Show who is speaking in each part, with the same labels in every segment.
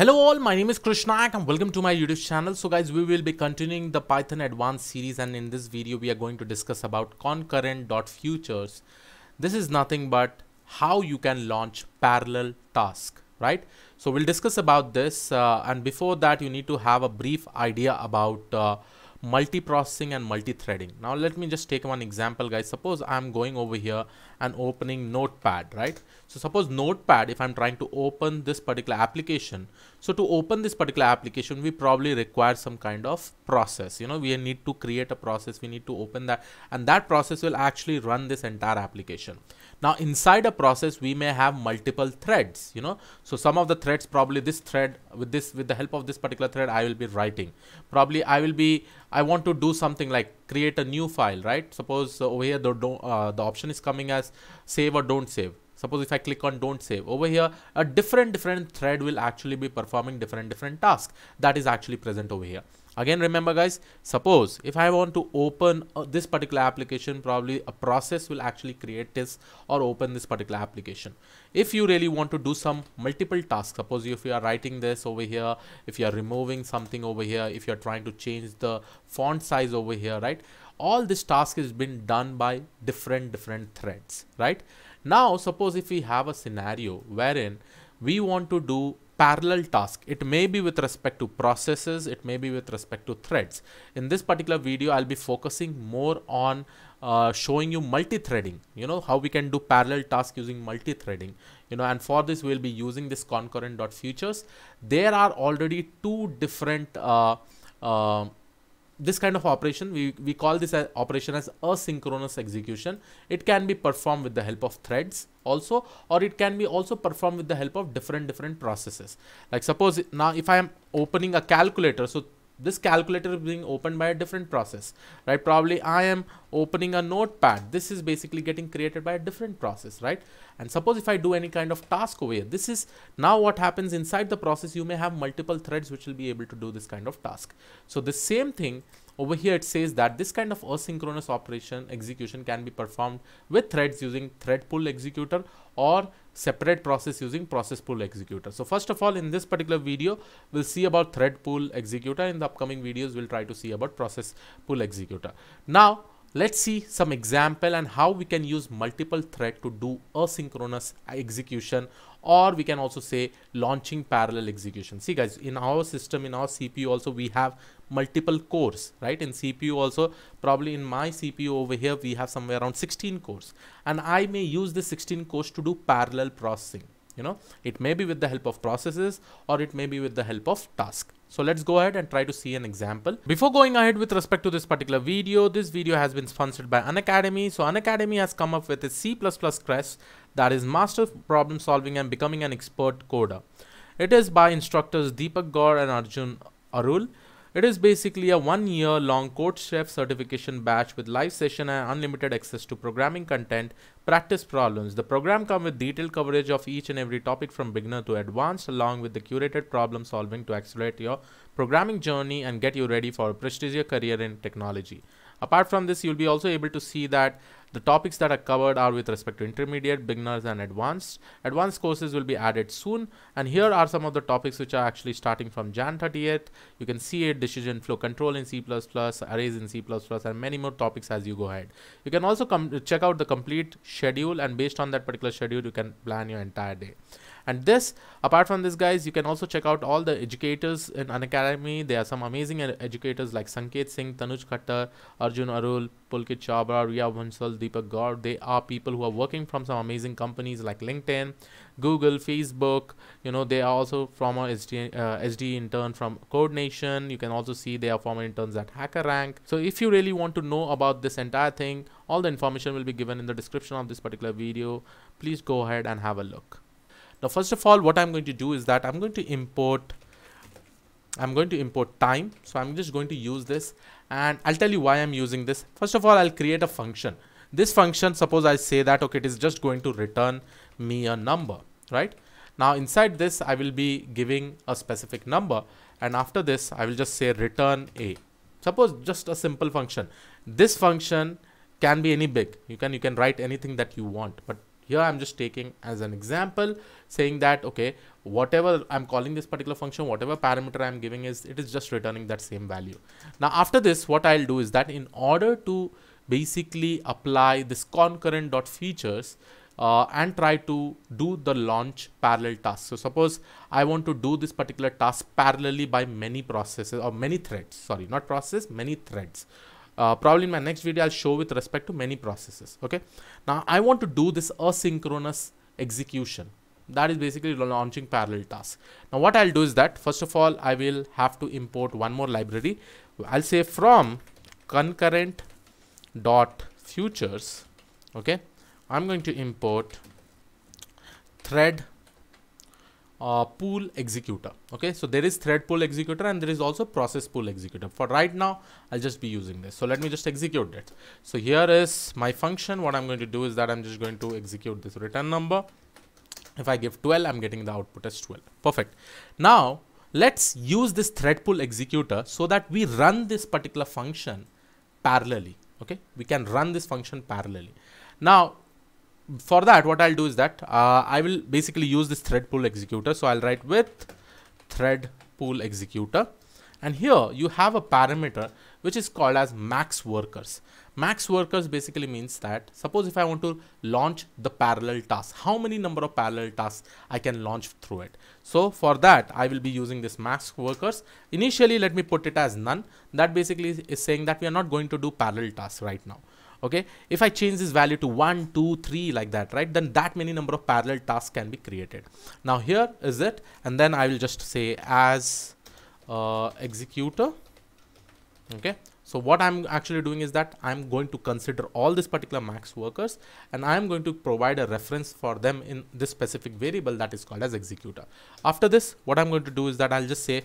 Speaker 1: Hello all, my name is Krishnak and welcome to my YouTube channel. So guys, we will be continuing the Python advanced series and in this video we are going to discuss about concurrent.futures. This is nothing but how you can launch parallel task, right? So we'll discuss about this uh, and before that you need to have a brief idea about uh, multiprocessing and multi-threading. Now let me just take one example guys. Suppose I'm going over here and opening notepad right so suppose notepad if i'm trying to open this particular application so to open this particular application we probably require some kind of process you know we need to create a process we need to open that and that process will actually run this entire application now inside a process we may have multiple threads you know so some of the threads probably this thread with this with the help of this particular thread i will be writing probably i will be i want to do something like create a new file right suppose uh, over here the, uh, the option is coming as save or don't save suppose if I click on don't save over here a different different thread will actually be performing different different tasks that is actually present over here again remember guys suppose if I want to open uh, this particular application probably a process will actually create this or open this particular application if you really want to do some multiple tasks suppose if you are writing this over here if you are removing something over here if you are trying to change the font size over here right all this task has been done by different different threads right now suppose if we have a scenario wherein we want to do parallel task it may be with respect to processes it may be with respect to threads in this particular video i'll be focusing more on uh, showing you multi-threading you know how we can do parallel task using multi-threading you know and for this we'll be using this concurrent dot futures there are already two different uh, uh, this kind of operation, we, we call this operation as asynchronous execution. It can be performed with the help of threads also, or it can be also performed with the help of different, different processes. Like suppose now if I am opening a calculator, so this calculator is being opened by a different process right probably i am opening a notepad this is basically getting created by a different process right and suppose if i do any kind of task over here this is now what happens inside the process you may have multiple threads which will be able to do this kind of task so the same thing over here it says that this kind of asynchronous operation execution can be performed with threads using thread pool executor or separate process using process pool executor. So first of all in this particular video we'll see about thread pool executor in the upcoming videos we'll try to see about process pool executor. Now Let's see some example and how we can use multiple thread to do asynchronous execution or we can also say launching parallel execution. See guys, in our system, in our CPU also, we have multiple cores, right? In CPU also, probably in my CPU over here, we have somewhere around 16 cores and I may use the 16 cores to do parallel processing you know it may be with the help of processes or it may be with the help of task so let's go ahead and try to see an example before going ahead with respect to this particular video this video has been sponsored by unacademy so unacademy has come up with a c++ crest that is master problem solving and becoming an expert coder it is by instructors deepak gaur and arjun arul it is basically a one year long code chef certification batch with live session and unlimited access to programming content practice problems. The program comes with detailed coverage of each and every topic from beginner to advanced along with the curated problem solving to accelerate your programming journey and get you ready for a prestigious career in technology. Apart from this, you'll be also able to see that the topics that are covered are with respect to intermediate, beginners and advanced. Advanced courses will be added soon. And here are some of the topics which are actually starting from Jan 30th. You can see it, decision flow control in C++, arrays in C++, and many more topics as you go ahead. You can also come check out the complete schedule and based on that particular schedule you can plan your entire day and this apart from this guys you can also check out all the educators in Unacademy there are some amazing educators like Sanket Singh Tanuj Khattar Arjun Arul Pulkit Chabra Ria Bansal Deepak Gaur they are people who are working from some amazing companies like LinkedIn Google Facebook you know they are also former SD, uh, SD intern from Code Nation. you can also see they are former interns at Hacker Rank. so if you really want to know about this entire thing all the information will be given in the description of this particular video please go ahead and have a look now, first of all, what I'm going to do is that I'm going to import I'm going to import time. So I'm just going to use this and I'll tell you why I'm using this. First of all, I'll create a function. This function, suppose I say that, okay, it is just going to return me a number, right? Now inside this, I will be giving a specific number. And after this, I will just say return a. Suppose just a simple function. This function can be any big. You can, you can write anything that you want, but here i'm just taking as an example saying that okay whatever i'm calling this particular function whatever parameter i'm giving is it is just returning that same value now after this what i'll do is that in order to basically apply this concurrent dot features uh, and try to do the launch parallel task. So suppose I want to do this particular task parallelly by many processes or many threads, sorry, not process, many threads uh, probably in my next video I'll show with respect to many processes okay now I want to do this asynchronous execution that is basically launching parallel tasks now what I'll do is that first of all I will have to import one more library I'll say from concurrent dot futures okay I'm going to import thread pool executor okay so there is thread pool executor and there is also process pool executor for right now i'll just be using this so let me just execute it so here is my function what i'm going to do is that i'm just going to execute this return number if i give 12 i'm getting the output as 12 perfect now let's use this thread pool executor so that we run this particular function parallelly okay we can run this function parallelly now for that what I'll do is that uh, I will basically use this thread pool executor so I'll write with thread pool executor and here you have a parameter which is called as max workers max workers basically means that suppose if I want to launch the parallel task how many number of parallel tasks I can launch through it so for that I will be using this max workers initially let me put it as none that basically is saying that we are not going to do parallel tasks right now okay if i change this value to 1 2 3 like that right then that many number of parallel tasks can be created now here is it and then i will just say as uh, executor okay so what i'm actually doing is that i'm going to consider all these particular max workers and i'm going to provide a reference for them in this specific variable that is called as executor after this what i'm going to do is that i'll just say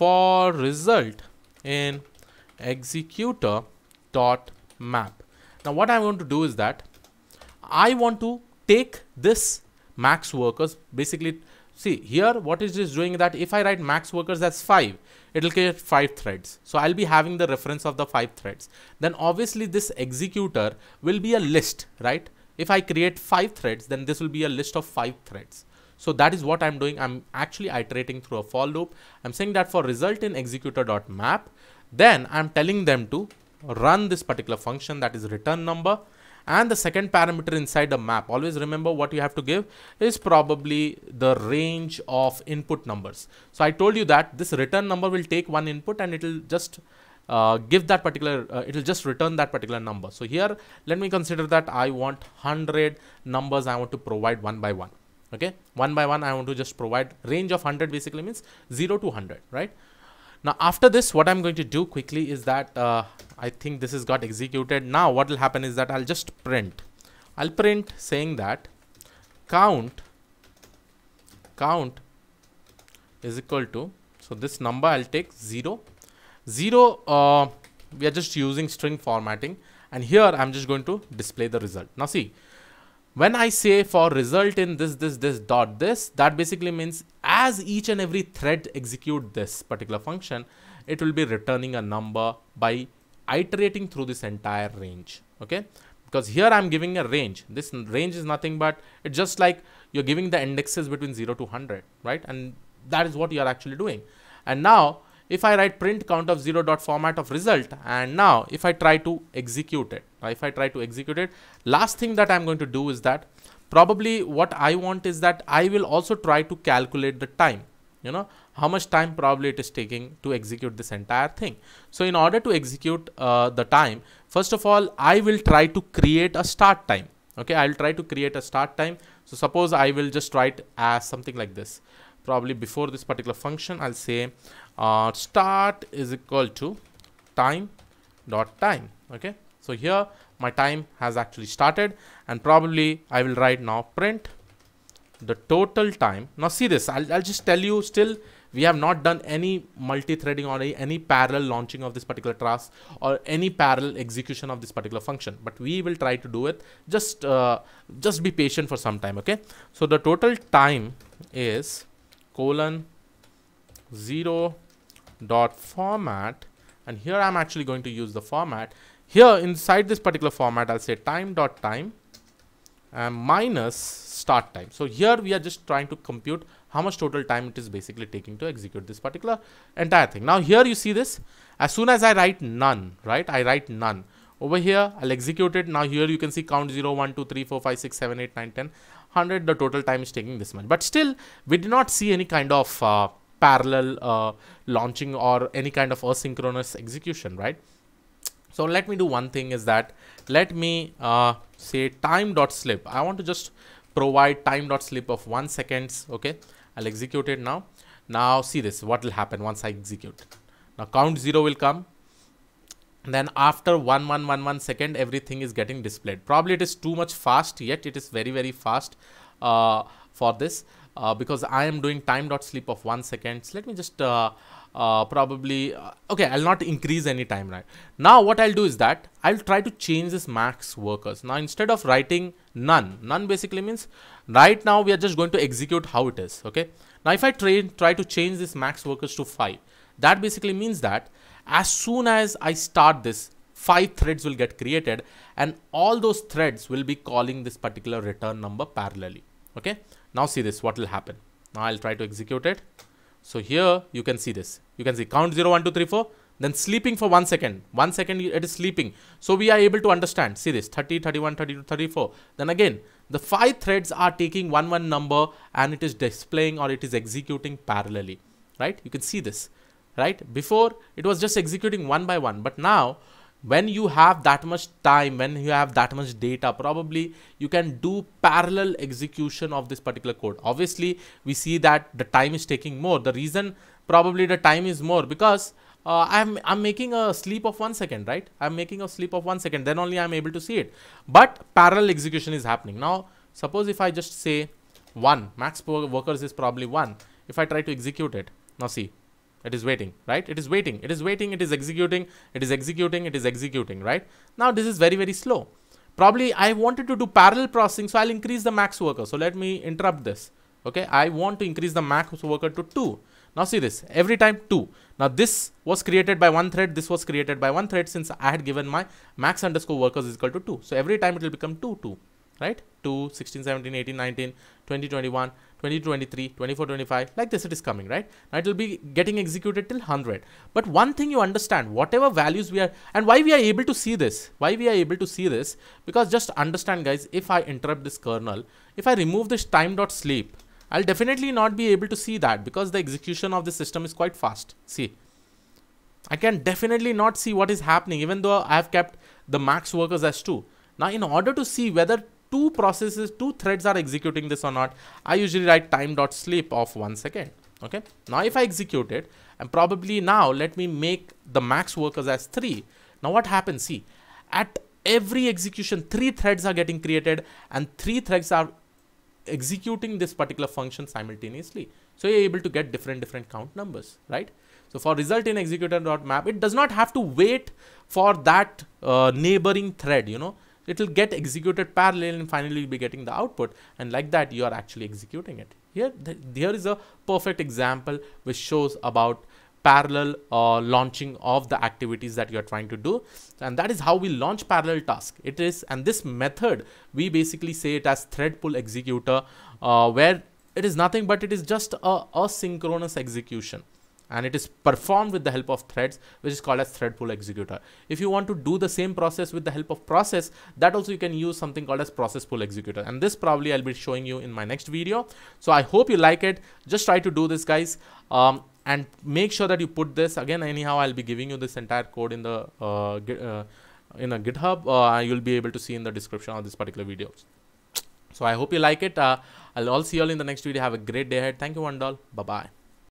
Speaker 1: for result in executor dot map now what I'm going to do is that I want to take this max workers basically see here what is this doing that if I write max workers as 5 it'll create 5 threads so I'll be having the reference of the 5 threads then obviously this executor will be a list right if I create 5 threads then this will be a list of 5 threads so that is what I'm doing I'm actually iterating through a for loop I'm saying that for result in executor.map then I'm telling them to run this particular function that is return number and the second parameter inside the map always remember what you have to give is probably the range of input numbers so i told you that this return number will take one input and it will just uh, give that particular uh, it will just return that particular number so here let me consider that i want 100 numbers i want to provide one by one okay one by one i want to just provide range of 100 basically means 0 to 100 right now after this, what I'm going to do quickly is that uh, I think this has got executed. Now what will happen is that I'll just print. I'll print saying that count count is equal to so this number I'll take 0 0 uh, we are just using string formatting and here I'm just going to display the result now see when I say for result in this this this dot this that basically means as each and every thread execute this particular function, it will be returning a number by iterating through this entire range. Okay. Because here I'm giving a range. This range is nothing but it's just like you're giving the indexes between 0 to 100, right? And that is what you are actually doing. And now if I write print count of 0 dot format of result and now if I try to execute it, if I try to execute it, last thing that I'm going to do is that probably what I want is that I will also try to calculate the time, you know, how much time probably it is taking to execute this entire thing. So in order to execute uh, the time, first of all, I will try to create a start time. Okay, I'll try to create a start time. So suppose I will just write as something like this. Probably before this particular function, I'll say uh, start is equal to time dot time. Okay, so here my time has actually started and probably I will write now print the total time. Now see this, I'll, I'll just tell you still we have not done any multi-threading or any, any parallel launching of this particular task or any parallel execution of this particular function but we will try to do it just uh, just be patient for some time okay so the total time is colon zero dot format and here i'm actually going to use the format here inside this particular format I'll say time dot time and minus start time so here we are just trying to compute how much total time it is basically taking to execute this particular entire thing now here you see this as soon as I write none right I write none over here I'll execute it now here you can see count 0 1 2 3 4 5 6 7 8 9 10 100 the total time is taking this much but still we did not see any kind of uh, parallel uh, launching or any kind of asynchronous execution right so let me do one thing is that let me uh, say time dot slip. I want to just provide time dot slip of one seconds. Okay, I'll execute it now. Now see this, what will happen once I execute. Now count zero will come. And then after one, one, one, one second, everything is getting displayed. Probably it is too much fast yet. It is very, very fast uh, for this uh, because I am doing time dot slip of one seconds. Let me just uh, uh, probably uh, okay I'll not increase any time right now what I'll do is that I'll try to change this max workers now instead of writing none none basically means right now we are just going to execute how it is okay now if I try, try to change this max workers to 5 that basically means that as soon as I start this five threads will get created and all those threads will be calling this particular return number parallelly okay now see this what will happen now I'll try to execute it so here you can see this. You can see count 0, 1, 2, 3, 4. Then sleeping for one second. One second it is sleeping. So we are able to understand. See this 30, 31, 32, 34. Then again, the five threads are taking one one number and it is displaying or it is executing parallelly. Right? You can see this. Right? Before it was just executing one by one, but now when you have that much time when you have that much data probably you can do parallel execution of this particular code obviously we see that the time is taking more the reason probably the time is more because uh, I'm, I'm making a sleep of one second right I'm making a sleep of one second then only I'm able to see it but parallel execution is happening now suppose if I just say one max workers is probably one if I try to execute it now see it is waiting right it is waiting it is waiting it is executing it is executing it is executing right now this is very very slow probably i wanted to do parallel processing so i'll increase the max worker so let me interrupt this okay i want to increase the max worker to 2 now see this every time 2 now this was created by one thread this was created by one thread since i had given my max underscore workers is equal to 2 so every time it will become 2 2 right? 2, 16, 17, 18, 19, 20, 21, 20, 23, 24, 25. Like this it is coming, right? Now it will be getting executed till 100. But one thing you understand, whatever values we are, and why we are able to see this, why we are able to see this, because just understand guys, if I interrupt this kernel, if I remove this time dot sleep, I'll definitely not be able to see that because the execution of the system is quite fast. See, I can definitely not see what is happening even though I have kept the max workers as 2. Now in order to see whether two processes, two threads are executing this or not. I usually write time dot sleep of one second. Okay. Now if I execute it, and probably now let me make the max workers as three. Now what happens? See, at every execution, three threads are getting created and three threads are executing this particular function simultaneously. So you're able to get different, different count numbers, right? So for result in executor dot map, it does not have to wait for that uh, neighboring thread, you know, it will get executed parallel and finally you'll be getting the output and like that you are actually executing it here th here is a perfect example which shows about parallel uh, launching of the activities that you're trying to do and that is how we launch parallel task it is and this method we basically say it as thread pull executor uh, where it is nothing but it is just a asynchronous execution and it is performed with the help of threads which is called as thread pool executor if you want to do the same process with the help of process that also you can use something called as process pool executor and this probably i'll be showing you in my next video so i hope you like it just try to do this guys um, and make sure that you put this again anyhow i'll be giving you this entire code in the uh, uh, in a github uh, you'll be able to see in the description of this particular video so i hope you like it uh, i'll all see you all in the next video have a great day ahead thank you one doll bye bye